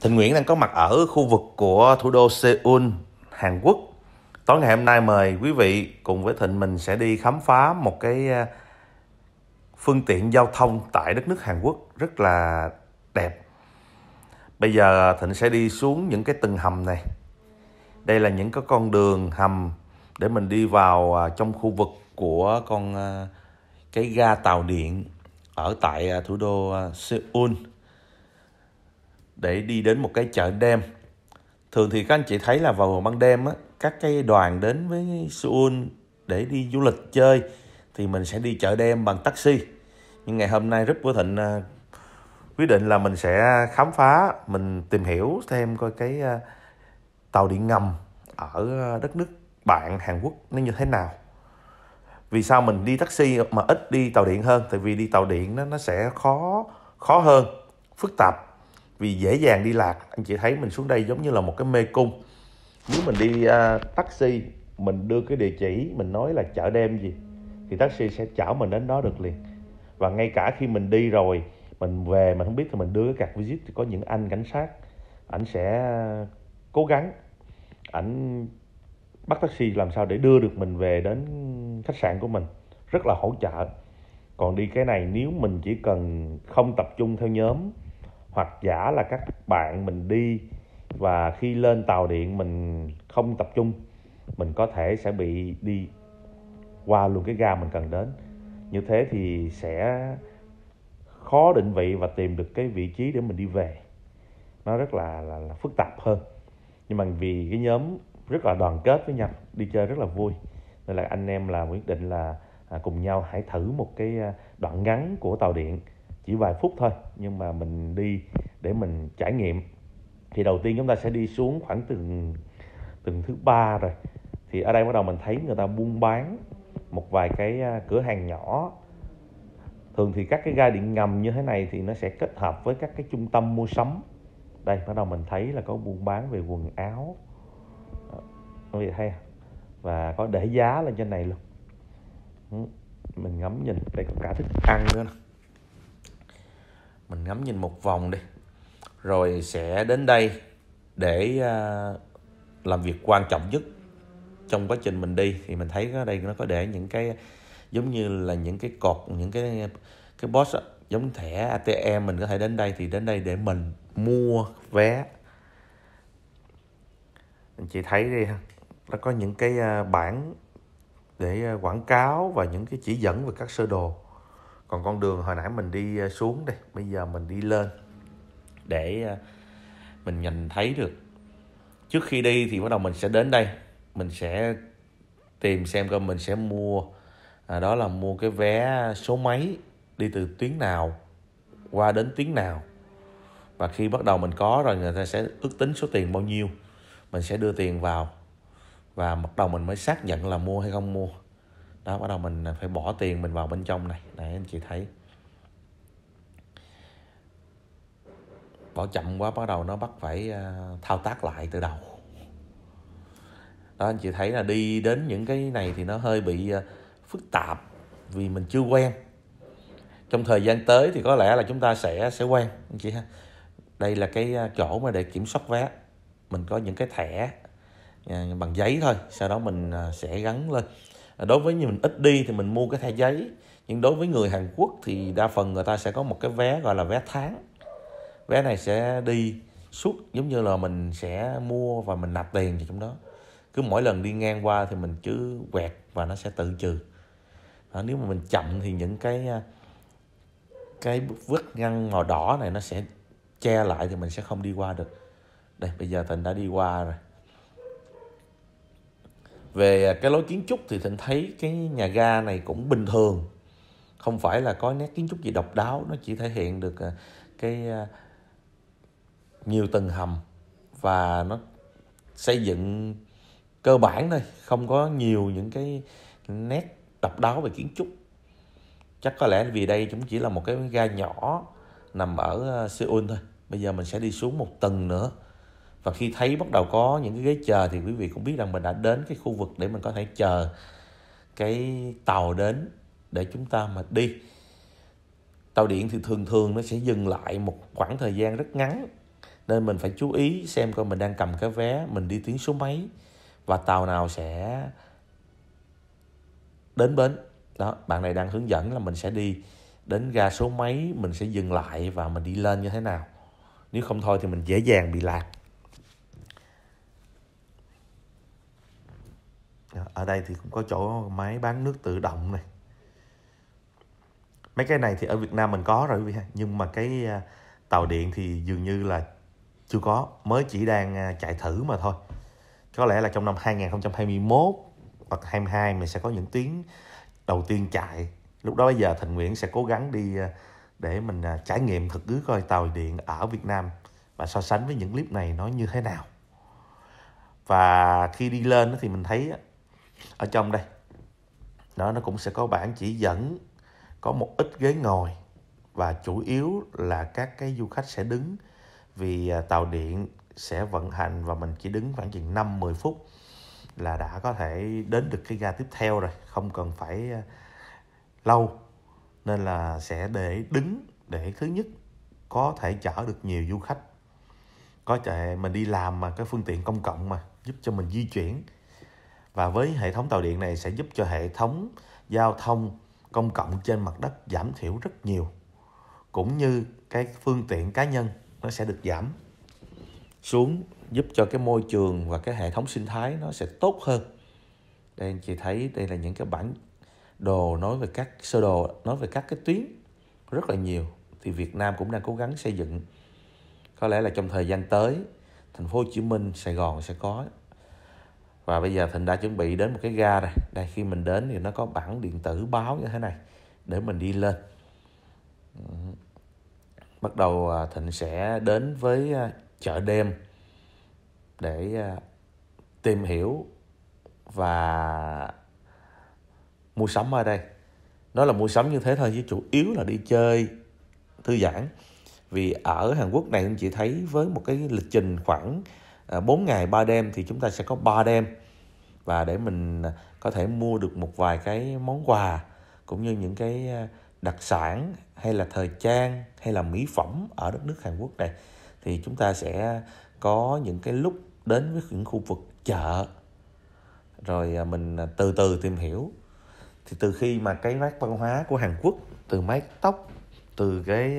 Thịnh Nguyễn đang có mặt ở khu vực của thủ đô Seoul, Hàn Quốc. Tối ngày hôm nay mời quý vị cùng với Thịnh mình sẽ đi khám phá một cái ờ, phương tiện giao thông tại đất nước Hàn Quốc rất là đẹp. Bây giờ Thịnh sẽ đi xuống những cái tầng hầm này. Đây là những cái con đường hầm để mình đi vào ờ, trong khu vực của con ờ, cái ga tàu điện ở tại thủ đô Seoul để đi đến một cái chợ đêm thường thì các anh chị thấy là vào ban đêm á các cái đoàn đến với Seoul để đi du lịch chơi thì mình sẽ đi chợ đêm bằng taxi nhưng ngày hôm nay rất của thịnh à, quyết định là mình sẽ khám phá mình tìm hiểu thêm coi cái à, tàu điện ngầm ở à, đất nước bạn Hàn Quốc nó như thế nào vì sao mình đi taxi mà ít đi tàu điện hơn tại vì đi tàu điện nó nó sẽ khó khó hơn phức tạp vì dễ dàng đi lạc anh chị thấy mình xuống đây giống như là một cái mê cung nếu mình đi uh, taxi mình đưa cái địa chỉ mình nói là chợ đêm gì thì taxi sẽ chở mình đến đó được liền và ngay cả khi mình đi rồi mình về mà không biết thì mình đưa cái card visit thì có những anh cảnh sát ảnh sẽ cố gắng ảnh bắt taxi làm sao để đưa được mình về đến khách sạn của mình rất là hỗ trợ còn đi cái này nếu mình chỉ cần không tập trung theo nhóm hoặc giả là các bạn mình đi và khi lên tàu điện mình không tập trung mình có thể sẽ bị đi qua luôn cái ga mình cần đến như thế thì sẽ khó định vị và tìm được cái vị trí để mình đi về nó rất là, là, là phức tạp hơn nhưng mà vì cái nhóm rất là đoàn kết với nhau đi chơi rất là vui nên là anh em là quyết định là à, cùng nhau hãy thử một cái à, đoạn ngắn của tàu điện chỉ vài phút thôi nhưng mà mình đi để mình trải nghiệm thì đầu tiên chúng ta sẽ đi xuống khoảng từng từng thứ ba rồi thì ở đây bắt đầu mình thấy người ta buôn bán một vài cái à, cửa hàng nhỏ thường thì các cái ga điện ngầm như thế này thì nó sẽ kết hợp với các cái trung tâm mua sắm đây bắt đầu mình thấy là có buôn bán về quần áo có ờ, gì hay à. và có để giá lên trên này luôn ừ, mình ngắm nhìn đây có cả thức ăn nữa nè mình ngắm nhìn một vòng đi rồi sẽ đến đây để à, làm việc quan trọng nhất trong quá trình mình đi thì mình thấy ở đây nó có để những cái giống như là những cái cột những cái cái boss á, giống thẻ ATM mình có thể đến đây thì đến đây để mình mua vé anh chị thấy đi ha nó có những cái à, bảng để à, quảng cáo và những cái chỉ dẫn về các sơ đồ còn con đường hồi nãy mình đi ờ, xuống đây bây giờ mình đi lên để ờ, mình nhìn thấy được trước khi đi thì bắt đầu mình sẽ đến đây mình sẽ tìm xem coi mình sẽ mua à, đó là mua cái vé số mấy đi từ tuyến nào qua đến tuyến nào và khi bắt đầu mình có rồi người ta sẽ ước tính số tiền bao nhiêu mình sẽ đưa tiền vào và bắt đầu mình mới xác nhận là mua hay không mua đó bắt đầu mình phải bỏ tiền mình vào bên trong này đấy anh chị thấy bỏ chậm quá bắt đầu nó bắt phải à, thao tác lại từ đầu đó anh chị thấy là đi đến những cái này thì nó hơi bị à, phức tạp vì mình chưa quen trong thời gian tới thì có lẽ là chúng ta sẽ sẽ quen anh chị ha đây là cái à, chỗ mà để kiểm soát vé mình có những cái thẻ bằng giấy thôi sau đó mình sẽ gắn lên Ờ, đối với như mình ít đi thì mình mua cái thẻ giấy nhưng đối với người Hàn Quốc thì đa phần người ta sẽ có một cái vé gọi là vé tháng vé này sẽ đi suốt giống như là mình sẽ mua và mình nạp tiền vào trong đó cứ mỗi lần đi ngang qua thì mình cứ quẹt và nó sẽ tự trừ à, nếu mà mình chậm thì những cái à, cái vết ngăn màu đỏ này nó sẽ che lại thì mình sẽ không đi qua được đây bây giờ tình đã đi qua rồi về à, cái lối kiến trúc thì thịnh thấy cái nhà ga này cũng bình thường không phải là có nét kiến trúc gì độc đáo nó chỉ thể hiện được à, cái à, nhiều tầng hầm và nó xây dựng cơ bản thôi không có nhiều những cái nét độc đáo về kiến trúc chắc có lẽ vì đây cũng chỉ là một cái ga nhỏ nằm ở Seoul thôi bây giờ mình sẽ đi xuống một tầng nữa và khi thấy bắt đầu có những cái ghế chờ thì quý vị cũng biết rằng mình đã đến cái khu vực để mình có thể chờ cái tàu đến để chúng ta mà đi tàu điện thì thường thường nó sẽ dừng lại một khoảng thời gian rất ngắn nên mình phải chú ý xem coi mình đang cầm cái vé mình đi tuyến số mấy và tàu nào sẽ đến bến đó bạn này đang hướng dẫn là mình sẽ đi đến ga số mấy mình sẽ dừng lại và mình đi lên như thế nào nếu không thôi thì mình dễ dàng bị lạc Dạ, ở đây thì cũng có chỗ máy bán nước tự động này mấy cái này thì ở Việt Nam mình có rồi quý vị ha nhưng mà cái à, tàu điện thì dường như là chưa có mới chỉ đang à, chạy thử mà thôi có lẽ là trong năm 2021 hoặc 22 mình sẽ có những tuyến đầu tiên chạy lúc đó bây giờ Thịnh Nguyễn sẽ cố gắng đi à, để mình trải nghiệm thực cứ coi tàu điện ở Việt Nam và so sánh với những clip này nó như thế nào và khi đi lên thì mình thấy ở trong đây đó nó cũng sẽ có bảng chỉ dẫn có một ít ghế ngồi và chủ yếu là các cái du khách sẽ đứng vì à, tàu điện sẽ vận hành và mình chỉ đứng khoảng chừng 5-10 phút là đã có thể đến được cái ga tiếp theo rồi không cần phải à, lâu nên là sẽ để đứng để thứ nhất có thể chở được nhiều du khách có thể mình đi làm mà cái phương tiện công cộng mà giúp cho mình di chuyển và với hệ thống tàu điện này sẽ giúp cho hệ thống giao thông công cộng trên mặt đất giảm thiểu rất nhiều. Cũng như cái phương tiện cá nhân nó sẽ được giảm xuống giúp cho cái môi trường và cái hệ thống sinh thái nó sẽ tốt hơn. Đây anh chị thấy đây là những cái bản đồ nói về các sơ đồ nói về các cái tuyến rất là nhiều thì Việt Nam cũng đang cố gắng xây dựng có lẽ là trong thời gian tới thành phố Hồ Chí Minh, Sài Gòn sẽ có và bây giờ Thịnh đã chuẩn bị đến một cái ga này đây khi mình đến thì nó có bảng điện tử báo như thế này để mình đi lên bắt đầu à, Thịnh sẽ đến với à, chợ đêm để à, tìm hiểu và mua sắm ở đây nó là mua sắm như thế thôi chứ chủ yếu là đi chơi thư giãn vì ở Hàn Quốc này anh chị thấy với một cái lịch trình khoảng 4 à, ngày 3 đêm thì chúng ta sẽ có 3 đêm và để mình à, có thể mua được một vài cái món quà cũng như những cái à, đặc sản hay là thời trang hay là mỹ phẩm ở đất nước Hàn Quốc này thì chúng ta sẽ có những cái lúc đến với những khu vực chợ rồi mình từ từ tìm hiểu thì từ khi mà cái nét văn hóa của Hàn Quốc từ mái tóc từ cái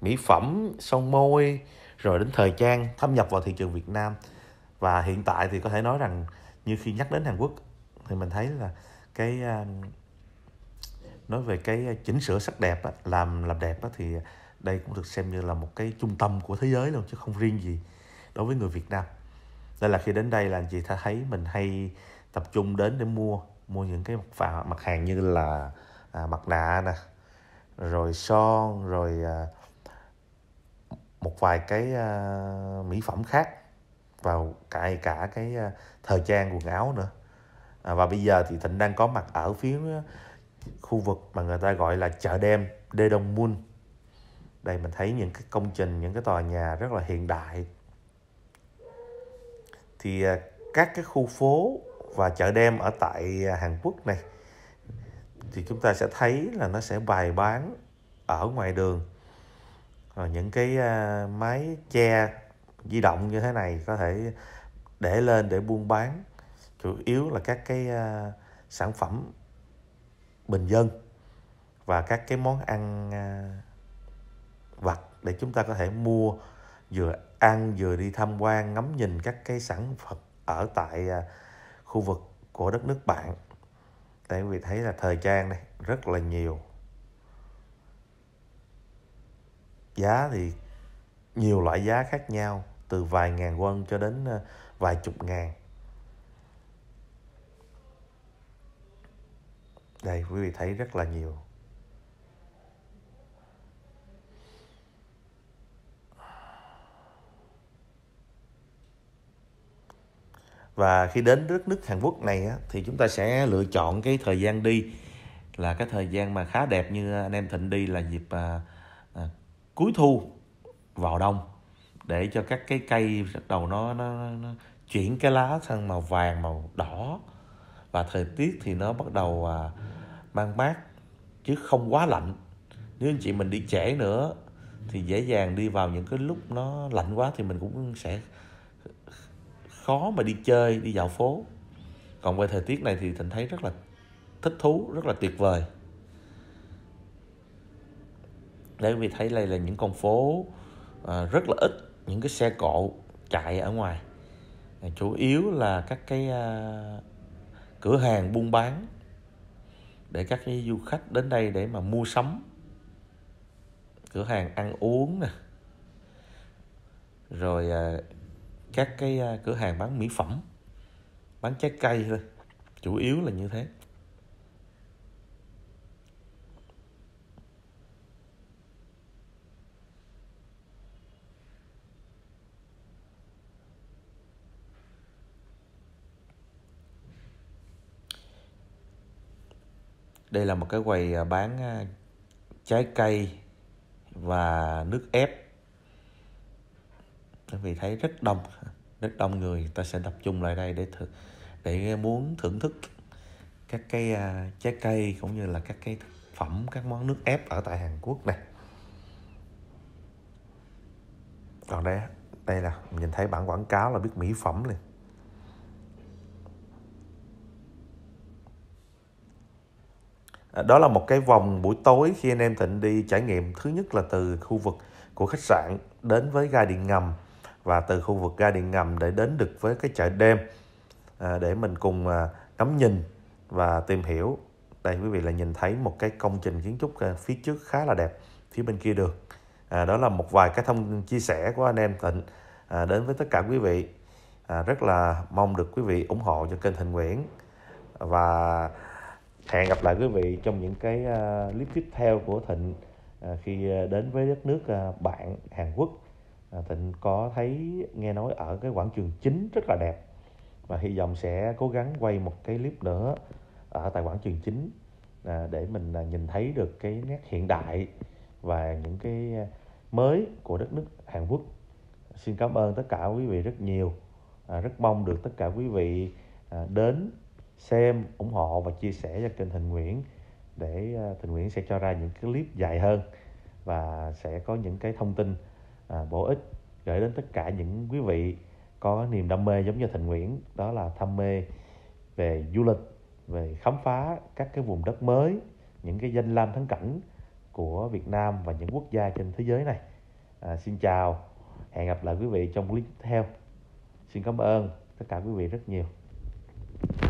mỹ phẩm son môi rồi đến thời trang thâm nhập vào thị trường Việt Nam và hiện tại thì có thể nói rằng như khi nhắc đến Hàn Quốc thì mình thấy là cái à, nói về cái chỉnh sửa sắc đẹp làm làm đẹp thì đây cũng được xem như là một cái trung tâm của thế giới luôn chứ không riêng gì đối với người Việt Nam nên là khi đến đây là anh chị thấy mình hay tập trung đến để mua mua những cái mặt, hàng như là à, mặt nạ nè rồi son rồi à, một vài cái uh, mỹ phẩm khác vào cài cả cái uh, thời trang quần áo nữa à, và bây giờ thì thịnh đang có mặt ở phía khu vực mà người ta gọi là chợ đêm đê đông mun đây mình thấy những cái công trình những cái tòa nhà rất là hiện đại thì uh, các cái khu phố và chợ đêm ở tại Hàn Quốc này thì chúng ta sẽ thấy là nó sẽ bày bán ở ngoài đường rồi những cái à, máy che di động như thế này có thể để lên để buôn bán chủ yếu là các cái à, sản phẩm bình dân và các cái món ăn à, vặt để chúng ta có thể mua vừa ăn vừa đi tham quan ngắm nhìn các cái sản phẩm ở tại khu vực của đất nước bạn tại vì thấy là thời trang này rất là nhiều giá thì nhiều loại giá khác nhau từ vài ngàn won cho đến ờ, vài chục ngàn đây quý vị thấy rất là nhiều và khi đến đất nước Hàn Quốc này thì chúng ta sẽ lựa chọn cái thời gian đi là cái thời gian mà khá đẹp như anh em Thịnh đi là dịp à, cuối thu vào đông để cho các cái cây bắt đầu nó, nó, nó chuyển cái lá sang màu vàng màu đỏ và thời tiết thì nó bắt đầu à, mang mát chứ không quá lạnh nếu anh chị mình đi trễ nữa thì dễ dàng đi vào những cái lúc nó lạnh quá thì mình cũng sẽ khó mà đi chơi đi dạo phố còn về thời tiết này thì thịnh thấy rất là thích thú rất là tuyệt vời để vì thấy đây là những con phố à, rất là ít những cái xe cộ chạy ở ngoài à, chủ yếu là các cái à, cửa hàng buôn bán để các cái du khách đến đây để mà mua sắm cửa hàng ăn uống nè rồi à, các cái à, cửa hàng bán mỹ phẩm bán trái cây thôi chủ yếu là như thế đây là một cái quầy à, bán à, trái cây và nước ép các vị thấy rất đông rất đông người ta sẽ tập trung lại đây để thử, để muốn thưởng thức các cái à, trái cây cũng như là các cái thực phẩm các món nước ép ở tại Hàn Quốc này còn đây đây là mình nhìn thấy bản quảng cáo là biết mỹ phẩm liền À, đó là một cái vòng buổi tối khi anh em Thịnh đi trải nghiệm thứ nhất là từ khu vực của khách sạn đến với ga điện ngầm và từ khu vực ga điện ngầm để đến được với cái chợ đêm à, để mình cùng à, ngắm nhìn và tìm hiểu đây quý vị là nhìn thấy một cái công trình kiến trúc phía trước khá là đẹp phía bên kia đường à, đó là một vài cái thông chia sẻ của anh em Thịnh à, đến với tất cả quý vị à, rất là mong được quý vị ủng hộ cho kênh Thịnh Nguyễn và hẹn gặp lại quý vị trong những cái ờ, clip tiếp theo của thịnh ờ, khi ờ, đến với đất nước bạn hàn quốc thịnh có thấy nghe nói ở cái quảng trường chính rất là đẹp và hy vọng sẽ cố gắng quay một cái clip nữa ở tại quảng trường chính để mình nhìn thấy được cái nét hiện đại và những cái mới của đất nước hàn quốc xin cảm ơn tất cả quý vị rất nhiều rất mong được tất cả quý vị đến xem ủng hộ và chia sẻ cho kênh Thịnh Nguyễn để ờ, Thịnh Nguyễn sẽ cho ra những cái clip dài hơn và sẽ có những cái thông tin à, bổ ích gửi đến tất cả những quý vị có niềm đam mê giống như Thịnh Nguyễn đó là tham mê về du lịch về khám phá các cái vùng đất mới những cái danh lam thắng cảnh của Việt Nam và những quốc gia trên thế giới này à, xin chào hẹn gặp lại quý vị trong clip tiếp theo xin cảm ơn tất cả quý vị rất nhiều